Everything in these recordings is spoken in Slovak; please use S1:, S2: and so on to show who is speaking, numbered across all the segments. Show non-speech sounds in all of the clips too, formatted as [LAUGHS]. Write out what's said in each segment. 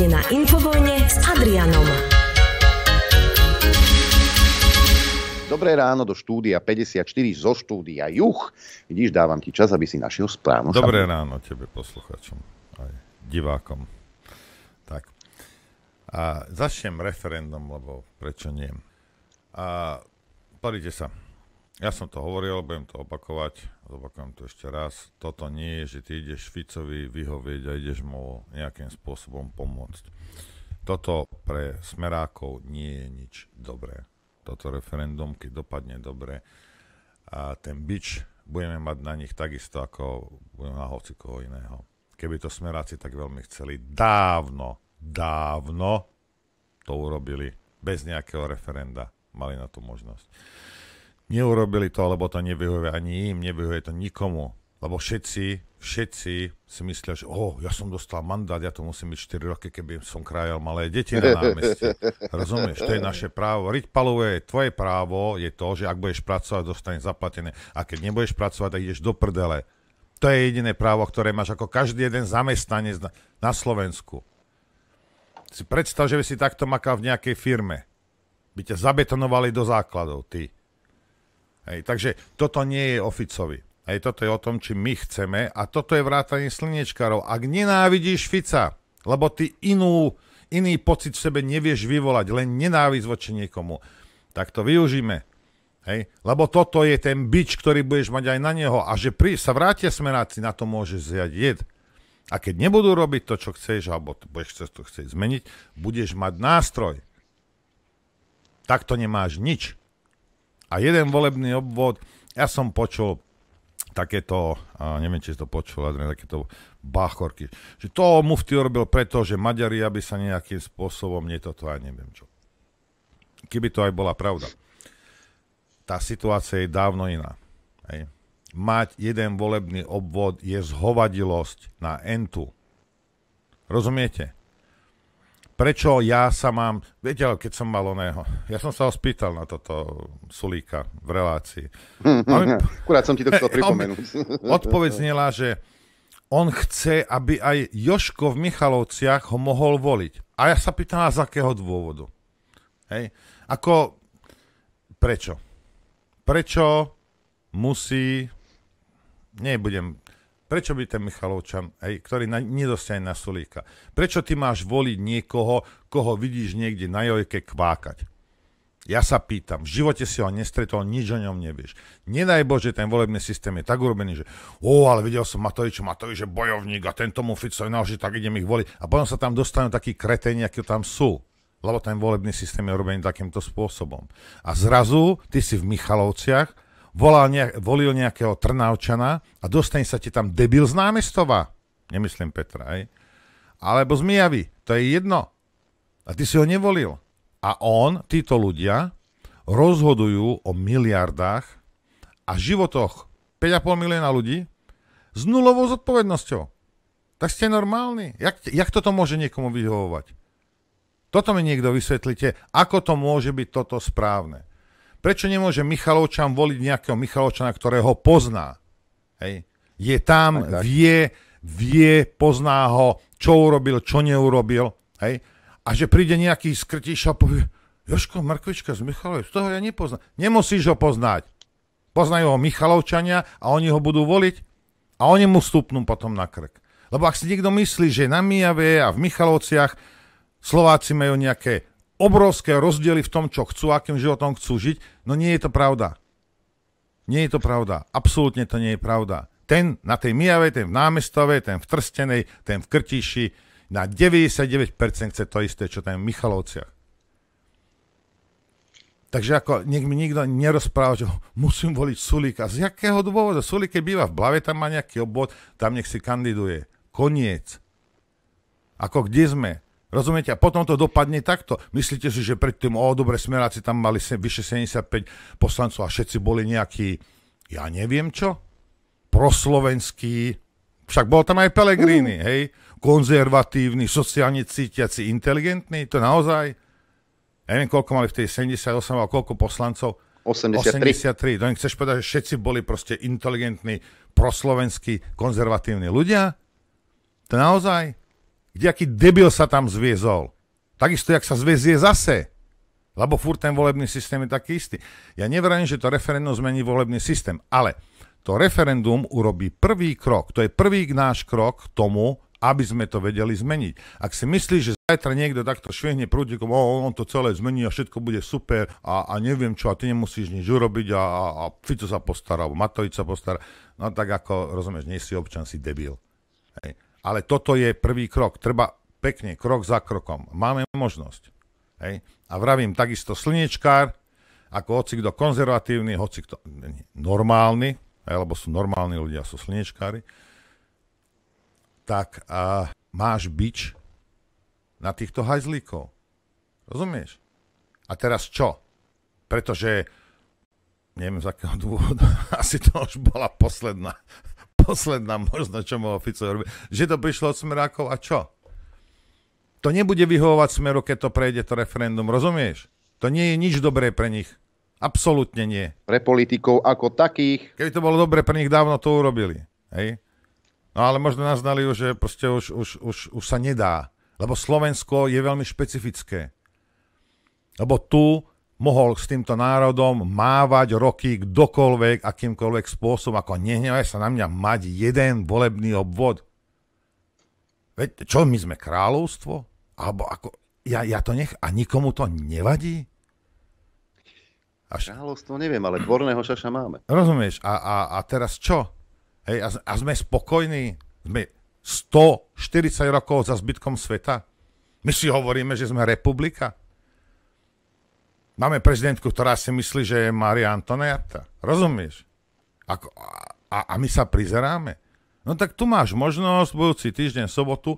S1: bude na Infovojne s Adrianom. Dobré ráno do štúdia 54 zo štúdia Juch. Vidíš, dávam ti čas, aby si našiel správnu. Dobré šabu. ráno tebe, posluchačom, aj divákom. Tak. A začnem referendum, lebo prečo nie. A, sa. Ja som to hovoril, budem to opakovať, zopakujem to ešte raz. Toto nie je, že ty ideš Ficovi vyhovieť a ideš mu nejakým spôsobom pomôcť. Toto pre smerákov nie je nič dobré. Toto referendum, keď dopadne dobre, a ten bič budeme mať na nich takisto, ako budeme na hoci koho iného. Keby to smeráci tak veľmi chceli, dávno, dávno to urobili bez nejakého referenda. Mali na to možnosť neurobili to, lebo to nevyhovuje ani im, nevyhovuje to nikomu. Lebo všetci, všetci si myslia, že oh, ja som dostal mandát, ja to musím byť 4 roky, keby som krajal malé deti na námestí. [LAUGHS] Rozumieš, to je naše právo. Riť palové, tvoje právo je to, že ak budeš pracovať, dostaneš zaplatené. A keď nebudeš pracovať, tak ideš do prdele. To je jediné právo, ktoré máš ako každý jeden zamestnanec na Slovensku. Si predstav, že by si takto makal v nejakej firme. By ťa zabetonovali do základov, ty. Hej, takže toto nie je oficovi. Hej, toto je o tom, či my chceme a toto je vrátanie slnečkárov. Ak nenávidíš Fica, lebo ty inú, iný pocit v sebe nevieš vyvolať, len nenávisť voči niekomu, tak to využíme. Hej? Lebo toto je ten bič, ktorý budeš mať aj na neho. A že pri, sa vrátia smeráci, na to môže zjať jed. A keď nebudú robiť to, čo chceš, alebo budeš chceš to chcieť zmeniť, budeš mať nástroj. Takto nemáš nič a jeden volebný obvod, ja som počul takéto, a neviem, či si to počul, ale takéto báchorky. Že to mufti urobil preto, že Maďari, aby sa nejakým spôsobom, nie toto, ja neviem čo. Keby to aj bola pravda. Tá situácia je dávno iná. Hej. Mať jeden volebný obvod je zhovadilosť na entu. Rozumiete? prečo ja sa mám... Viete, keď som mal oného, ja som sa ho spýtal na toto Sulíka v relácii. Hm, hm, on, hm. Akurát som ti to chcel [LAUGHS] pripomenúť. Odpoveď znela, že on chce, aby aj Joško v Michalovciach ho mohol voliť. A ja sa pýtam, z akého dôvodu. Hej? Ako, prečo? Prečo musí, nebudem Prečo by ten Michalovčan, hej, ktorý na, nedostane na Sulíka, prečo ty máš voliť niekoho, koho vidíš niekde na jojke kvákať? Ja sa pýtam, v živote si ho nestretol, nič o ňom nevieš. Nedaj Bože, ten volebný systém je tak urobený, že o, ale videl som Matoviča, Matovič je bojovník a tento mu Fico je že tak idem ich voliť. A potom sa tam dostanú takí kreteni, akí tam sú. Lebo ten volebný systém je urobený takýmto spôsobom. A zrazu ty si v Michalovciach, volal nejak, volil nejakého Trnavčana a dostane sa ti tam debil z námestova. Nemyslím Petra, aj? Alebo z Mijavy. To je jedno. A ty si ho nevolil. A on, títo ľudia, rozhodujú o miliardách a životoch 5,5 milióna ľudí s nulovou zodpovednosťou. Tak ste normálni. Jak, jak toto môže niekomu vyhovovať? Toto mi niekto vysvetlite, ako to môže byť toto správne. Prečo nemôže Michalovčan voliť nejakého Michalovčana, ktorého pozná? Hej. Je tam, tak, tak. vie, vie, pozná ho, čo urobil, čo neurobil. Hej. A že príde nejaký skrtiš a povie, Joško Markovička z Michalovej, toho ja nepoznám. Nemusíš ho poznať. Poznajú ho Michalovčania a oni ho budú voliť a oni mu stupnú potom na krk. Lebo ak si niekto myslí, že na Mijave a v Michalovciach Slováci majú nejaké obrovské rozdiely v tom, čo chcú, akým životom chcú žiť. No nie je to pravda. Nie je to pravda. Absolútne to nie je pravda. Ten na tej Mijave, ten v námestove, ten v Trstenej, ten v Krtiši, na 99% chce to isté, čo ten v Michalovciach. Takže ako nech mi nikto nerozpráva, že musím voliť Sulíka. Z jakého dôvodu? Sulík je býva v Blave, tam má nejaký obvod, tam nech si kandiduje. Koniec. Ako kde sme? Rozumiete? A potom to dopadne takto. Myslíte si, že predtým, o, dobre, smeráci tam mali vyše 75 poslancov a všetci boli nejakí, ja neviem čo, proslovenskí, však bol tam aj Pelegrini, mm. hej? Konzervatívny, sociálne cítiaci, inteligentní, to naozaj... Ja neviem, koľko mali tej 78 a koľko poslancov? 83. 83. No chceš povedať, že všetci boli proste inteligentní, proslovenskí, konzervatívni ľudia? To naozaj? Kdejaký debil sa tam zviezol. Takisto, jak sa zviezie zase. Lebo furt ten volebný systém je taký istý. Ja neverím, že to referendum zmení volebný systém, ale to referendum urobí prvý krok. To je prvý náš krok k tomu, aby sme to vedeli zmeniť. Ak si myslíš, že zajtra niekto takto švihne prúdikom, on to celé zmení a všetko bude super a, a neviem čo, a ty nemusíš nič urobiť a, a, a Fico sa postará, alebo Matovič sa postará, no tak ako, rozumieš, nie si občan, si debil. Hej. Ale toto je prvý krok. Treba pekne, krok za krokom. Máme možnosť. Hej? A vravím, takisto slniečkár, ako hoci kto konzervatívny, hoci kto normálny, alebo sú normálni ľudia, sú slnečkári, tak a máš bič na týchto hajzlíkov. Rozumieš? A teraz čo? Pretože, neviem z akého dôvodu, [LAUGHS] asi to už bola posledná posledná možno, čo mohol Fico robiť. Že to prišlo od Smerákov a čo? To nebude vyhovovať Smeru, keď to prejde to referendum, rozumieš? To nie je nič dobré pre nich. Absolútne nie. Pre politikov ako takých. Keby to bolo dobre pre nich, dávno to urobili. Hej? No ale možno naznali, že proste už, už, už, už sa nedá. Lebo Slovensko je veľmi špecifické. Lebo tu mohol s týmto národom mávať roky kdokoľvek, akýmkoľvek spôsobom, ako nehnevaj sa na mňa mať jeden volebný obvod. Veď čo my sme kráľovstvo? Alebo ako, ja, ja to nech, a nikomu to nevadí? Až... Kráľovstvo neviem, ale dvorného šaša máme. Rozumieš, a, a, a teraz čo? Hej, a, a sme spokojní? Sme 140 rokov za zbytkom sveta? My si hovoríme, že sme republika? Máme prezidentku, ktorá si myslí, že je Maria Antoniata. Rozumieš? Ako, a, a my sa prizeráme. No tak tu máš možnosť budúci týždeň, sobotu,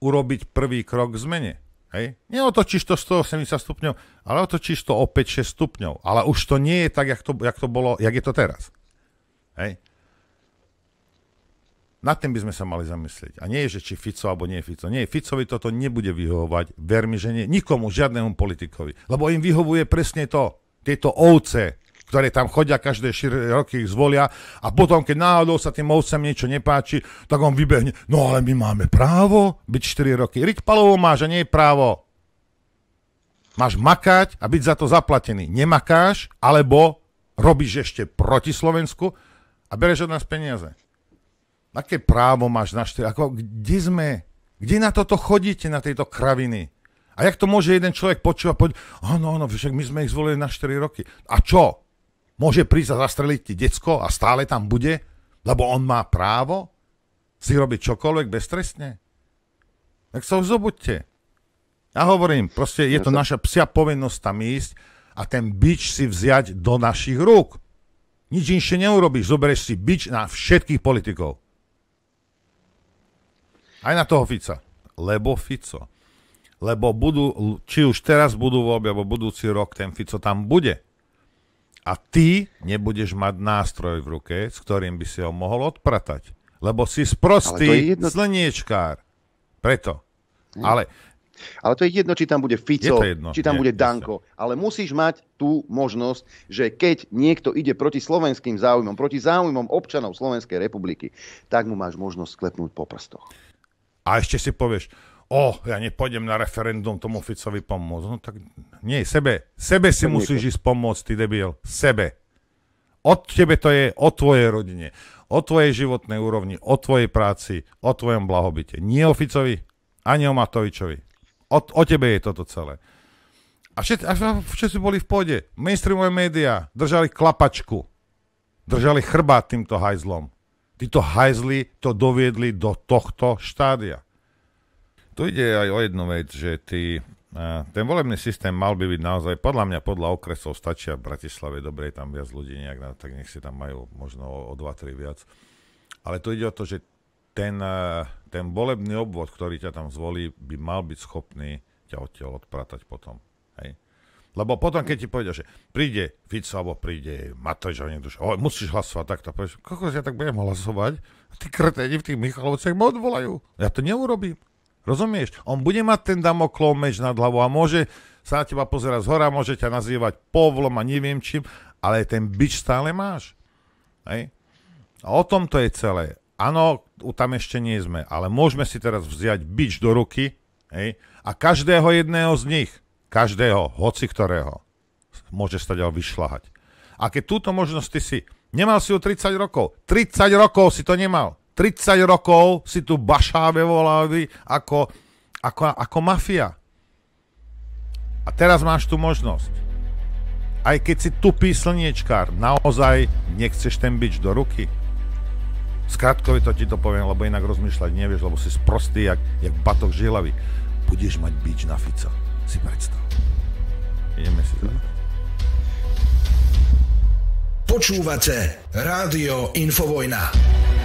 S1: urobiť prvý krok k zmene. Hej? Neotočíš to 180 stupňov, ale otočíš to o 5-6 stupňov. Ale už to nie je tak, jak to, jak to bolo, jak je to teraz. Hej? Nad tým by sme sa mali zamyslieť. A nie je, že či Fico alebo nie Fico. Nie, Ficovi toto nebude vyhovovať. Ver mi, že nie. Nikomu, žiadnemu politikovi. Lebo im vyhovuje presne to. Tieto ovce, ktoré tam chodia každé 4 roky ich zvolia a potom, keď náhodou sa tým ovcem niečo nepáči, tak on vybehne, no ale my máme právo byť 4 roky. Riť palovo má, že nie je právo. Máš makať a byť za to zaplatený. Nemakáš, alebo robíš ešte proti Slovensku a bereš od nás peniaze. Aké právo máš na štyri? Ako, kde sme? Kde na toto chodíte, na tejto kraviny? A jak to môže jeden človek počúvať? Poď, áno, áno, však my sme ich zvolili na 4 roky. A čo? Môže prísť a zastreliť ti decko a stále tam bude? Lebo on má právo si robiť čokoľvek beztrestne? Tak sa uzobudte. Ja hovorím, proste je to naša psia povinnosť tam ísť a ten bič si vziať do našich rúk. Nič inšie neurobiš. Zoberieš si bič na všetkých politikov. Aj na toho Fica. Lebo Fico. Lebo budú, či už teraz budú voľby, alebo budúci rok, ten Fico tam bude. A ty nebudeš mať nástroj v ruke, s ktorým by si ho mohol odpratať. Lebo si sprostý je jedno... slniečkár. Preto. Hm. Ale ale to je jedno, či tam bude Fico, je jedno, či tam nie, bude Danko. Jasne. Ale musíš mať tú možnosť, že keď niekto ide proti slovenským záujmom, proti záujmom občanov Slovenskej republiky, tak mu máš možnosť sklepnúť po prstoch a ešte si povieš, o, oh, ja nepôjdem na referendum tomu Ficovi pomôcť. No tak nie, sebe. Sebe si to musíš ísť pomôcť, ty debil. Sebe. Od tebe to je, o tvojej rodine, o tvojej životnej úrovni, o tvojej práci, o tvojom blahobite. Nie o Ficovi, ani o Matovičovi. O, o tebe je toto celé. A všetci, a všetci boli v pôde. Mainstreamové médiá držali klapačku. Držali chrbát týmto hajzlom. Títo hajzli to doviedli do tohto štádia. Tu ide aj o jednu vec, že tí, eh, ten volebný systém mal by byť naozaj, podľa mňa, podľa okresov stačia v Bratislave, dobre, je tam viac ľudí nejak, tak nech si tam majú možno o 2-3 viac. Ale tu ide o to, že ten, eh, ten volebný obvod, ktorý ťa tam zvolí, by mal byť schopný ťa odtiaľ odpratať potom. Lebo potom, keď ti povedia, že príde Fico alebo príde Matovič a niekto, o, musíš hlasovať takto, povieš, koľko ja tak budem hlasovať? A tí krteni v tých Michalovciach ma odvolajú. Ja to neurobím. Rozumieš? On bude mať ten damoklov meč nad hlavou a môže sa na teba pozerať z hora, môže ťa nazývať povlom a neviem čím, ale ten bič stále máš. Hej? A o tom to je celé. Áno, tam ešte nie sme, ale môžeme si teraz vziať bič do ruky hej? a každého jedného z nich Každého, hoci ktorého, môže stať vyšľahať. A keď túto možnosť ty si... Nemal si ju 30 rokov. 30 rokov si to nemal. 30 rokov si tu Bašá vyvolali ako, ako, ako mafia. A teraz máš tu možnosť. Aj keď si tupý slniečkár, naozaj nechceš ten bič do ruky. Skratkovi to ti to poviem, lebo inak rozmýšľať nevieš, lebo si sprostý, jak, jak batok žilavy. Budeš mať bič na Fica si predstav. Ideme si zahrať. Počúvate Rádio Infovojna.